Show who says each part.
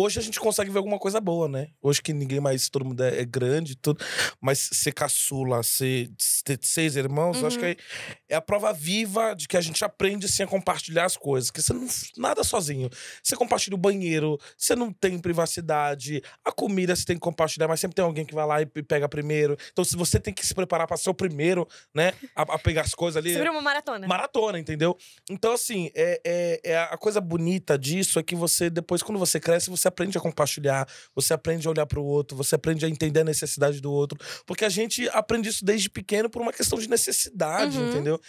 Speaker 1: Hoje a gente consegue ver alguma coisa boa, né? Hoje que ninguém mais, todo mundo é, é grande tudo. Mas ser caçula, ser, ter seis irmãos, uhum. eu acho que uhum. é, é, a prova viva de que a gente aprende assim, a compartilhar as coisas. Que você não nada sozinho. Você compartilha o banheiro, você não tem privacidade, a comida você tem que compartilhar, mas sempre tem alguém que vai lá e pega primeiro. Então, se você tem que se preparar para ser o primeiro, né? A, a pegar as coisas ali. Sobre uma
Speaker 2: maratona. Maratona,
Speaker 1: entendeu? Então, assim, é, é, é a coisa bonita disso é que você, depois, quando você cresce, você você aprende a compartilhar, você aprende a olhar para o outro, você aprende a entender a necessidade do outro. Porque a gente aprende isso desde pequeno por uma questão de necessidade, uhum. entendeu?